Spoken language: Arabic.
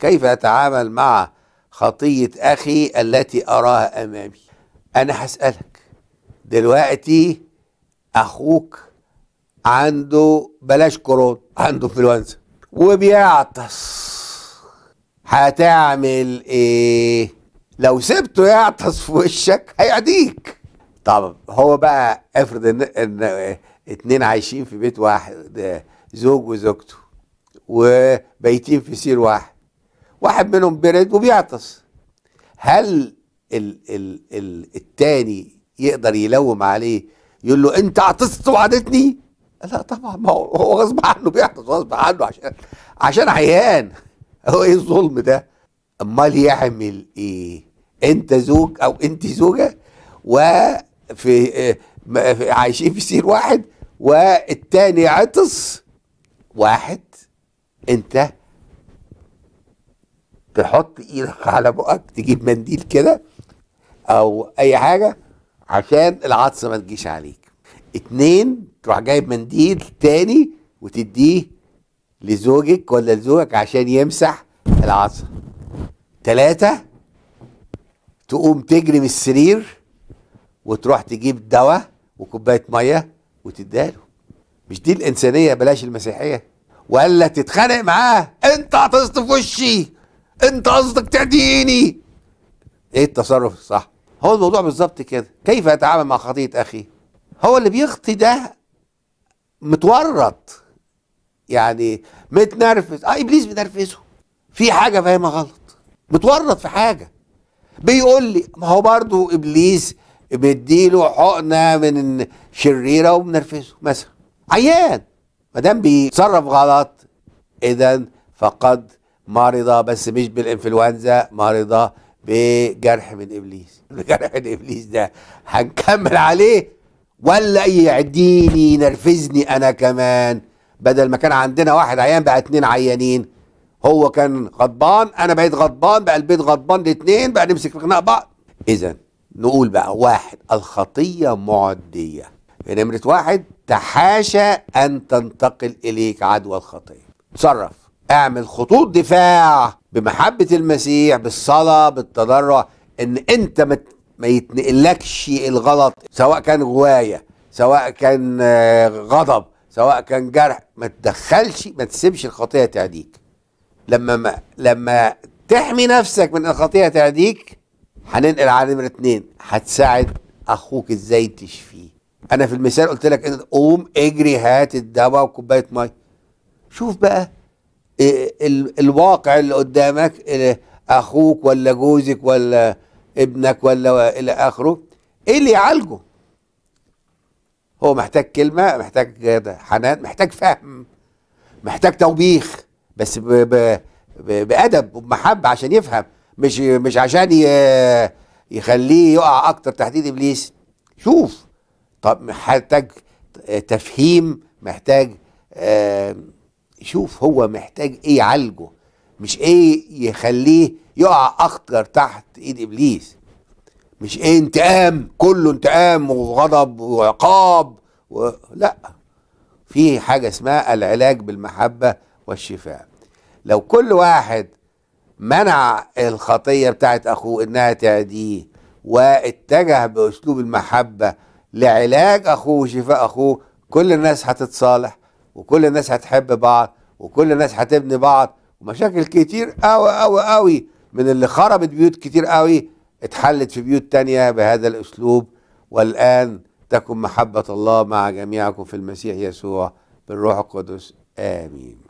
كيف أتعامل مع خطية أخي التي أراها أمامي أنا هسألك دلوقتي أخوك عنده بلاش كورونا عنده انفلونزا وبيعطس هتعمل ايه لو سبته يعطس في وشك هيعديك طب هو بقى افرض ان, إن اتنين عايشين في بيت واحد آه، زوج وزوجته وبايتين في سير واحد واحد منهم بيرد وبيعطس هل ال ال ال التاني يقدر يلوم عليه يقول له انت عطست وعدتني لا طبعا ما هو غصب عنه بيعطس غصب عنه عشان عشان عيان هو ايه الظلم ده امال يعمل ايه انت زوج او انت زوجه وفي في عايشين في سير واحد والتاني عطس واحد انت تحط ايدك على بقك تجيب منديل كده او اي حاجه عشان العطس ما تجيش عليك اتنين تروح جايب منديل تاني وتديه لزوجك ولا لزوجك عشان يمسح العطسة تلاتة تقوم تجري من السرير وتروح تجيب دواء وكوباية مية وتداله مش دي الإنسانية بلاش المسيحية ولا تتخانق معاه انت في وشي انت قصدك تعديني ايه التصرف الصح هو الموضوع بالظبط كده كيف اتعامل مع خطيه اخي هو اللي بيخطي ده متورط يعني متنرفز اه ابليس بينرفزه في حاجه فاهمها غلط متورط في حاجه بيقول لي ما هو برضه ابليس مديله حقنه من شريره ومنرفزه مثلا عيان ما دام بيتصرف غلط اذا فقد مرضى بس مش بالانفلونزا مرضى بجرح من ابليس جرح من ابليس ده هنكمل عليه ولا يعديني ينرفزني انا كمان بدل ما كان عندنا واحد عيان بقى اتنين عيانين هو كان غضبان انا بقيت غضبان بقى البيت غضبان الاتنين بقى نمسك في خناق بعض اذا نقول بقى واحد الخطيه معديه نمره واحد تحاشى ان تنتقل اليك عدوى الخطيه تصرف اعمل خطوط دفاع بمحبة المسيح بالصلاة بالتضرع ان انت ما يتنقلكش الغلط سواء كان غواية سواء كان آه، غضب سواء كان جرح ما تدخلش ما تسيبش الخطيه تعديك لما ما لما تحمي نفسك من الخطيه تعديك هننقل على نمره اتنين هتساعد اخوك ازاي تشفيه انا في المثال قلت لك قوم اجري هات الدواء وكوبايه ميه شوف بقى إيه، الواقع اللي قدامك اخوك ولا جوزك ولا ابنك ولا الى اخره ايه اللي يعالجه هو محتاج كلمه محتاج حنان محتاج فهم محتاج توبيخ بس بـ بـ بـ بادب وبمحبه عشان يفهم مش مش عشان يخليه يقع اكتر تحديد ابليس شوف طب محتاج تفهيم محتاج آه يشوف هو محتاج ايه يعالجه مش ايه يخليه يقع اخطر تحت ايد ابليس مش ايه انتقام كله انتقام وغضب وعقاب و... لا في حاجه اسمها العلاج بالمحبه والشفاء لو كل واحد منع الخطيه بتاعت اخوه انها تعديه واتجه باسلوب المحبه لعلاج اخوه وشفاء اخوه كل الناس هتتصالح وكل الناس هتحب بعض وكل الناس هتبني بعض ومشاكل كتير قوي قوي قوي من اللي خربت بيوت كتير قوي اتحلت في بيوت تانية بهذا الأسلوب والآن تكن محبة الله مع جميعكم في المسيح يسوع بالروح القدس آمين